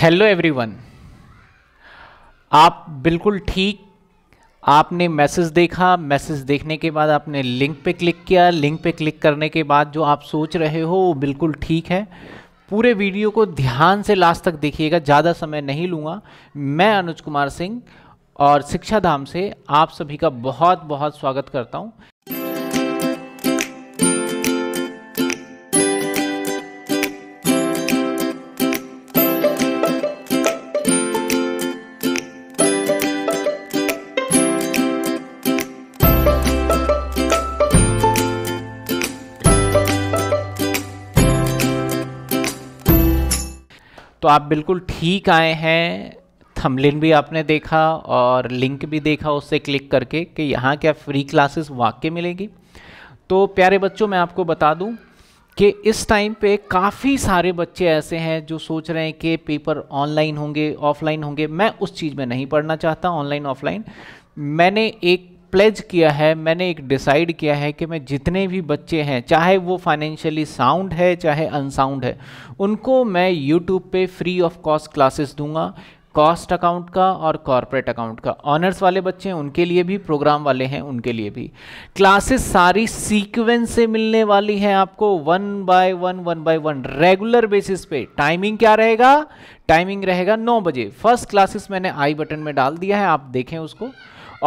hello everyone आप बिल्कुल ठीक आपने मैसेज देखा मैसेज देखने के बाद आपने लिंक पे क्लिक किया लिंक पे क्लिक करने के बाद जो आप सोच रहे हो वो बिल्कुल ठीक है पूरे वीडियो को ध्यान से लास्ट तक देखिएगा ज़्यादा समय नहीं लूँगा मैं अनुज कुमार सिंह और शिक्षा धाम से आप सभी का बहुत बहुत स्वागत करता हूँ तो आप बिल्कुल ठीक आए हैं थमलिन भी आपने देखा और लिंक भी देखा उससे क्लिक करके कि यहाँ क्या फ्री क्लासेस वाकई मिलेगी तो प्यारे बच्चों मैं आपको बता दूँ कि इस टाइम पे काफ़ी सारे बच्चे ऐसे हैं जो सोच रहे हैं कि पेपर ऑनलाइन होंगे ऑफलाइन होंगे मैं उस चीज़ में नहीं पढ़ना चाहता ऑनलाइन ऑफलाइन मैंने एक प्लेज किया है मैंने एक डिसाइड किया है कि मैं जितने भी बच्चे हैं चाहे वो फाइनेंशियली साउंड है चाहे अनसाउंड है उनको मैं यूट्यूब पे फ्री ऑफ कॉस्ट क्लासेस दूंगा कॉस्ट अकाउंट का और कॉरपोरेट अकाउंट का ऑनर्स वाले बच्चे हैं उनके लिए भी प्रोग्राम वाले हैं उनके लिए भी क्लासेस सारी सीक्वेंस से मिलने वाली हैं आपको one by one one by one regular basis पे टाइमिंग क्या रहेगा टाइमिंग रहेगा नौ बजे फर्स्ट क्लासेस मैंने आई बटन में डाल दिया है आप देखें उसको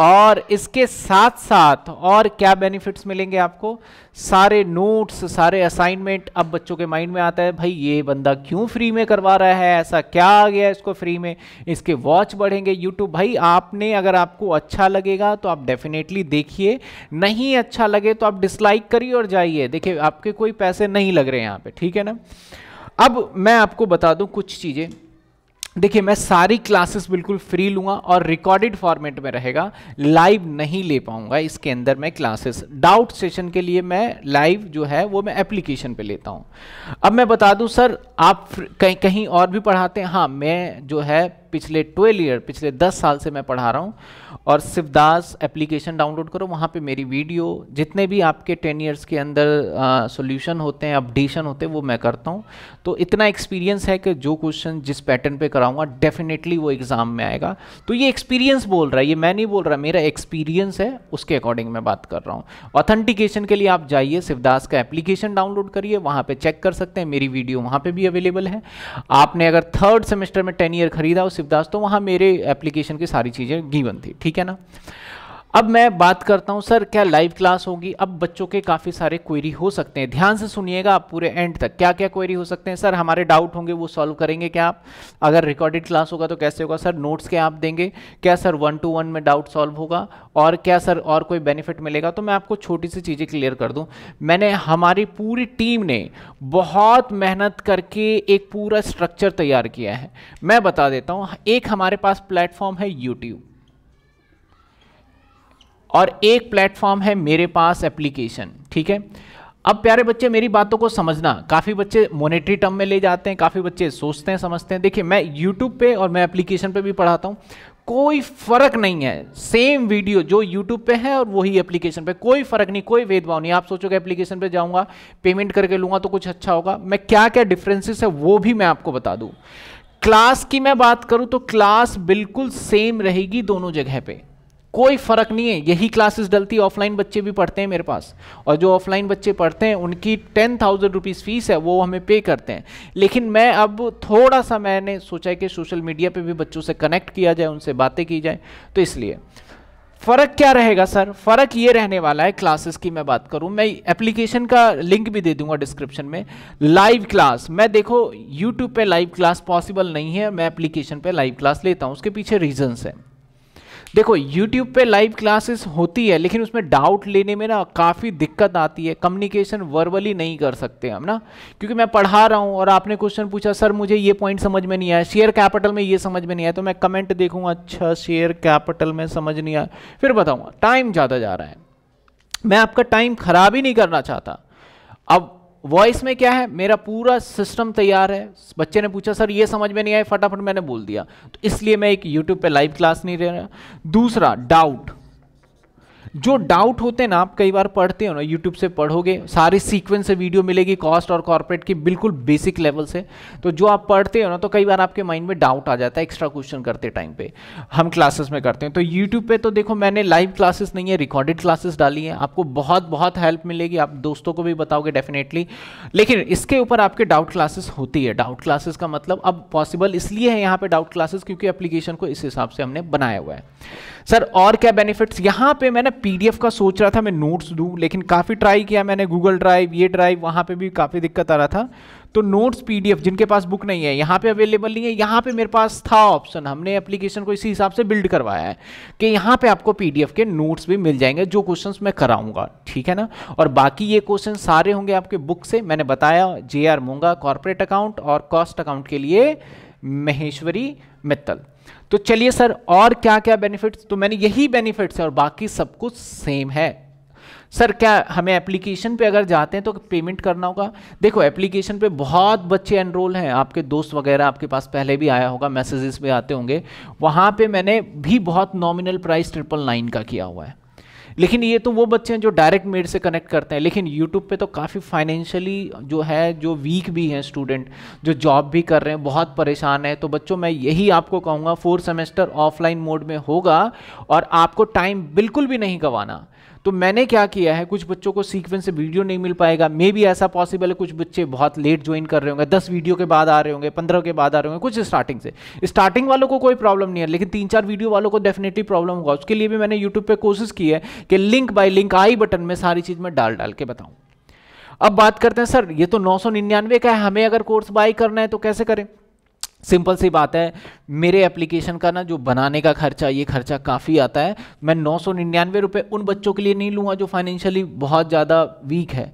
और इसके साथ साथ और क्या बेनिफिट्स मिलेंगे आपको सारे नोट्स सारे असाइनमेंट अब बच्चों के माइंड में आता है भाई ये बंदा क्यों फ्री में करवा रहा है ऐसा क्या आ गया इसको फ्री में इसके वॉच बढ़ेंगे यूट्यूब भाई आपने अगर आपको अच्छा लगेगा तो आप डेफिनेटली देखिए नहीं अच्छा लगे तो आप डिसलाइक करिए और जाइए देखिए आपके कोई पैसे नहीं लग रहे हैं यहाँ पर ठीक है ना अब मैं आपको बता दूँ कुछ चीज़ें देखिए मैं सारी क्लासेस बिल्कुल फ्री लूँगा और रिकॉर्डेड फॉर्मेट में रहेगा लाइव नहीं ले पाऊँगा इसके अंदर मैं क्लासेस डाउट सेशन के लिए मैं लाइव जो है वो मैं एप्लीकेशन पे लेता हूँ अब मैं बता दूँ सर आप कहीं कहीं और भी पढ़ाते हैं हाँ मैं जो है पिछले ट्वेल्व ईयर पिछले दस साल से मैं पढ़ा रहा हूँ और शिवदास एप्लीकेशन डाउनलोड करो वहाँ पे मेरी वीडियो जितने भी आपके टेन ईयर्स के अंदर सॉल्यूशन होते हैं अपडेशन होते हैं वो मैं करता हूँ तो इतना एक्सपीरियंस है कि जो क्वेश्चन जिस पैटर्न पे कराऊंगा डेफिनेटली वो एग्ज़ाम में आएगा तो ये एक्सपीरियंस बोल रहा है ये मैं नहीं बोल रहा मेरा एक्सपीरियंस है उसके अकॉर्डिंग मैं बात कर रहा हूँ ऑथेंटिकेशन के लिए आप जाइए शिवदास का एप्लीकेशन डाउनलोड करिए वहाँ पर चेक कर सकते हैं मेरी वीडियो वहाँ पर भी अवेलेबल है आपने अगर थर्ड सेमेस्टर में टेन ईयर खरीदा उस शिवदास तो वहाँ मेरे एप्लीकेशन की सारी चीज़ें गीवन थी ठीक है ना अब मैं बात करता हूं सर क्या लाइव क्लास होगी अब बच्चों के काफ़ी सारे क्वेरी हो सकते हैं ध्यान से सुनिएगा आप पूरे एंड तक क्या क्या क्वेरी हो सकते हैं सर हमारे डाउट होंगे वो सॉल्व करेंगे क्या आप अगर रिकॉर्डेड क्लास होगा तो कैसे होगा सर नोट्स क्या आप देंगे क्या सर वन टू वन में डाउट सॉल्व होगा और क्या सर और कोई बेनिफिट मिलेगा तो मैं आपको छोटी सी चीज़ें क्लियर कर दूँ मैंने हमारी पूरी टीम ने बहुत मेहनत करके एक पूरा स्ट्रक्चर तैयार किया है मैं बता देता हूँ एक हमारे पास प्लेटफॉर्म है यूट्यूब और एक प्लेटफॉर्म है मेरे पास एप्लीकेशन ठीक है अब प्यारे बच्चे मेरी बातों को समझना काफ़ी बच्चे मोनेटरी टर्म में ले जाते हैं काफ़ी बच्चे सोचते हैं समझते हैं देखिए मैं यूट्यूब पे और मैं एप्लीकेशन पे भी पढ़ाता हूँ कोई फ़र्क नहीं है सेम वीडियो जो यूट्यूब पे है और वही एप्लीकेशन पे कोई फ़र्क नहीं कोई भेदभाव नहीं आप सोचोगे एप्लीकेशन पे जाऊँगा पेमेंट करके लूँगा तो कुछ अच्छा होगा मैं क्या क्या डिफ्रेंसेस है वो भी मैं आपको बता दूँ क्लास की मैं बात करूँ तो क्लास बिल्कुल सेम रहेगी दोनों जगह पर कोई फ़र्क नहीं है यही क्लासेस डलती ऑफलाइन बच्चे भी पढ़ते हैं मेरे पास और जो ऑफलाइन बच्चे पढ़ते हैं उनकी टेन थाउजेंड रुपीज़ फ़ीस है वो हमें पे करते हैं लेकिन मैं अब थोड़ा सा मैंने सोचा है कि सोशल मीडिया पे भी बच्चों से कनेक्ट किया जाए उनसे बातें की जाए तो इसलिए फ़र्क क्या रहेगा सर फ़र्क ये रहने वाला है क्लासेस की मैं बात करूँ मैं एप्लीकेशन का लिंक भी दे दूंगा डिस्क्रिप्शन में लाइव क्लास मैं देखो यूट्यूब पे लाइव क्लास पॉसिबल नहीं है मैं एप्लीकेशन पे लाइव क्लास लेता हूँ उसके पीछे रीजंस हैं देखो यूट्यूब पे लाइव क्लासेस होती है लेकिन उसमें डाउट लेने में ना काफ़ी दिक्कत आती है कम्युनिकेशन वर्बली नहीं कर सकते हम ना क्योंकि मैं पढ़ा रहा हूँ और आपने क्वेश्चन पूछा सर मुझे ये पॉइंट समझ में नहीं आया शेयर कैपिटल में ये समझ में नहीं आया तो मैं कमेंट देखूँगा अच्छा शेयर कैपिटल में समझ नहीं आया फिर बताऊँगा टाइम ज़्यादा जा रहा है मैं आपका टाइम खराब ही नहीं करना चाहता अब वॉइस में क्या है मेरा पूरा सिस्टम तैयार है बच्चे ने पूछा सर ये समझ में नहीं आया फटाफट मैंने बोल दिया तो इसलिए मैं एक यूट्यूब पे लाइव क्लास नहीं दे रहा दूसरा डाउट जो डाउट होते हैं ना आप कई बार पढ़ते हो ना यूट्यूब से पढ़ोगे सारे सीक्वेंस से वीडियो मिलेगी कॉस्ट और कॉर्पोरेट की बिल्कुल बेसिक लेवल से तो जो आप पढ़ते हो ना तो कई बार आपके माइंड में डाउट आ जाता है एक्स्ट्रा क्वेश्चन करते टाइम पे हम क्लासेस में करते हैं तो यूट्यूब पे तो देखो मैंने लाइव क्लासेस नहीं है रिकॉर्डेड क्लासेस डाली है आपको बहुत बहुत हेल्प मिलेगी आप दोस्तों को भी बताओगे डेफिनेटली लेकिन इसके ऊपर आपके डाउट क्लासेस होती है डाउट क्लासेस का मतलब अब पॉसिबल इसलिए है यहाँ पर डाउट क्लासेस क्योंकि एप्लीकेशन को इस हिसाब से हमने बनाया हुआ है सर और क्या बेनिफिट्स यहाँ पे मैंने पीडीएफ का सोच रहा था मैं नोट्स दूँ लेकिन काफ़ी ट्राई किया मैंने गूगल ड्राइव ये ड्राइव वहाँ पे भी काफ़ी दिक्कत आ रहा था तो नोट्स पीडीएफ जिनके पास बुक नहीं है यहाँ पे अवेलेबल नहीं है यहाँ पे मेरे पास था ऑप्शन हमने एप्लीकेशन को इसी हिसाब से बिल्ड करवाया है कि यहाँ पे आपको पीडीएफ के नोट्स भी मिल जाएंगे जो क्वेश्चंस मैं कराऊंगा ठीक है ना और बाकी ये क्वेश्चन सारे होंगे आपके बुक से मैंने बताया J R Monga corporate account और कॉस्ट अकाउंट के लिए महेश्वरी मित्तल तो चलिए सर और क्या क्या बेनिफिट्स तो मैंने यही बेनिफिट्स है और बाकी सब कुछ सेम है सर क्या हमें एप्लीकेशन पे अगर जाते हैं तो पेमेंट करना होगा देखो एप्लीकेशन पे बहुत बच्चे एनरोल हैं आपके दोस्त वगैरह आपके पास पहले भी आया होगा मैसेजेस भी आते होंगे वहाँ पे मैंने भी बहुत नॉमिनल प्राइस ट्रिपल नाइन का किया हुआ है लेकिन ये तो वो बच्चे हैं जो डायरेक्ट मेड से कनेक्ट करते हैं लेकिन यूट्यूब पे तो काफ़ी फाइनेंशियली जो है जो वीक भी हैं स्टूडेंट जो जॉब भी कर रहे हैं बहुत परेशान है तो बच्चों मैं यही आपको कहूँगा फोर्थ सेमेस्टर ऑफलाइन मोड में होगा और आपको टाइम बिल्कुल भी नहीं गंवाना तो मैंने क्या किया है कुछ बच्चों को सीक्वेंस से वीडियो नहीं मिल पाएगा मे भी ऐसा पॉसिबल है कुछ बच्चे बहुत लेट ज्वाइन कर रहे होंगे दस वीडियो के बाद आ रहे होंगे पंद्रह के बाद आ रहे होंगे कुछ स्टार्टिंग से स्टार्टिंग वालों को कोई प्रॉब्लम नहीं है लेकिन तीन चार वीडियो वालों को डेफिनेटली प्रॉब्लम होगा उसके लिए भी मैंने यूट्यूब पर कोशिश की है कि link by link I button में सारी चीज़ में डाल डाल के बताऊँ अब बात करते हैं सर ये तो नौ का है हमें अगर कोर्स बाई करना है तो कैसे करें सिंपल सी बात है मेरे एप्लीकेशन का ना जो बनाने का खर्चा ये खर्चा काफ़ी आता है मैं नौ सौ निन्यानवे रुपये उन बच्चों के लिए नहीं लूँगा जो फाइनेंशियली बहुत ज़्यादा वीक है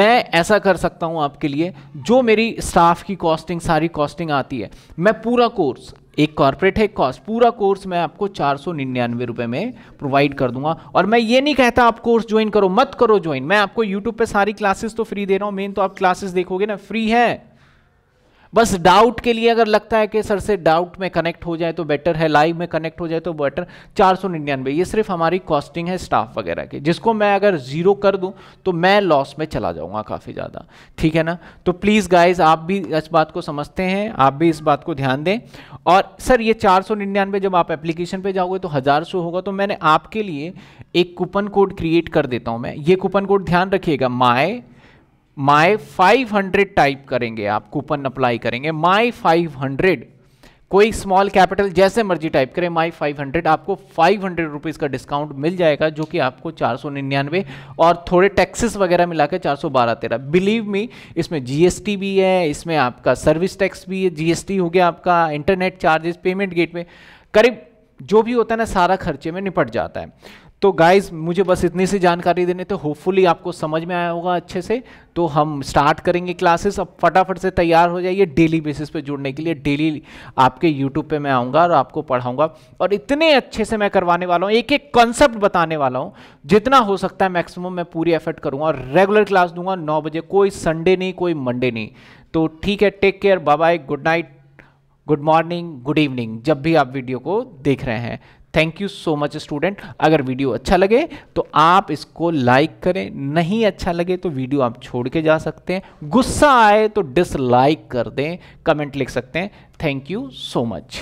मैं ऐसा कर सकता हूँ आपके लिए जो मेरी स्टाफ की कॉस्टिंग सारी कॉस्टिंग आती है मैं पूरा कोर्स एक कॉर्पोरेट है एक कॉस्ट पूरा कोर्स मैं आपको चार सौ निन्यानवे रुपये में प्रोवाइड कर दूंगा और मैं ये नहीं कहता आप कोर्स ज्वाइन करो मत करो ज्वाइन मैं आपको यूट्यूब पे सारी क्लासेस तो फ्री दे रहा हूँ मेन तो आप क्लासेस देखोगे ना फ्री है बस डाउट के लिए अगर लगता है कि सर से डाउट में कनेक्ट हो जाए तो बेटर है लाइव में कनेक्ट हो जाए तो बेटर चार सौ निन्यानवे ये सिर्फ हमारी कॉस्टिंग है स्टाफ वगैरह की जिसको मैं अगर ज़ीरो कर दूं तो मैं लॉस में चला जाऊंगा काफ़ी ज़्यादा ठीक है ना तो प्लीज़ गाइज आप भी इस बात को समझते हैं आप भी इस बात को ध्यान दें और सर ये चार सौ निन्यानवे जब आप एप्लीकेशन पर जाओगे तो हज़ार सौ होगा तो मैंने आपके लिए एक कूपन कोड क्रिएट कर देता हूँ मैं ये कूपन कोड ध्यान रखिएगा माई माई 500 टाइप करेंगे आप कूपन अप्लाई करेंगे माई 500 कोई स्मॉल कैपिटल जैसे मर्जी टाइप करें माई 500 आपको फाइव हंड्रेड रुपीज़ का डिस्काउंट मिल जाएगा जो कि आपको चार सौ निन्यानवे और थोड़े टैक्सेस वगैरह मिला के चार सौ बारह तेरह बिलीव मी इसमें जीएसटी भी है इसमें आपका सर्विस टैक्स भी है जीएसटी हो गया आपका इंटरनेट चार्जेस पेमेंट गेट में करीब जो भी होता है ना सारा खर्चे में निपट जाता है तो गाइज मुझे बस इतनी सी जानकारी देने तो होपफुली आपको समझ में आया होगा अच्छे से तो हम स्टार्ट करेंगे क्लासेस अब फटाफट से तैयार हो जाइए डेली बेसिस पे जुड़ने के लिए डेली आपके यूट्यूब पे मैं आऊँगा और आपको पढ़ाऊँगा और इतने अच्छे से मैं करवाने वाला हूँ एक एक कॉन्सेप्ट बताने वाला हूँ जितना हो सकता है मैक्सिमम मैं पूरी एफर्ट करूँगा और रेगुलर क्लास दूंगा नौ बजे कोई संडे नहीं कोई मंडे नहीं तो ठीक है take care bye good night good morning good evening जब भी आप वीडियो को देख रहे हैं thank you so much student अगर वीडियो अच्छा लगे तो आप इसको लाइक करें नहीं अच्छा लगे तो वीडियो आप छोड़ के जा सकते हैं गुस्सा आए तो डिसलाइक कर दें कमेंट लिख सकते हैं थैंक यू सो मच